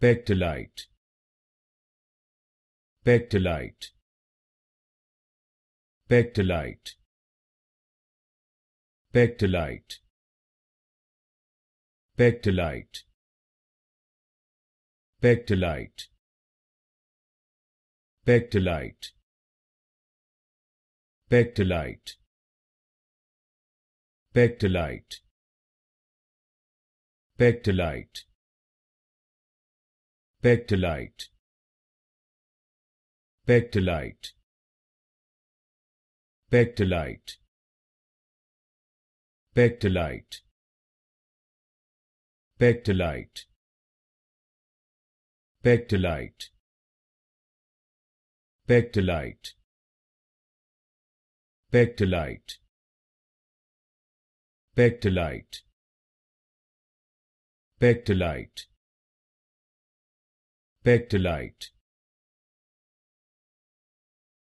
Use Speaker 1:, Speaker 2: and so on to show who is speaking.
Speaker 1: pectolite pectolite pectolite pectolite pectolite pectolite pectolite pectolite pectolite pectolite pectolite pectolite pectolite pectolite pectolite pectolite pectolite pectolite pectolite pectolite pectolite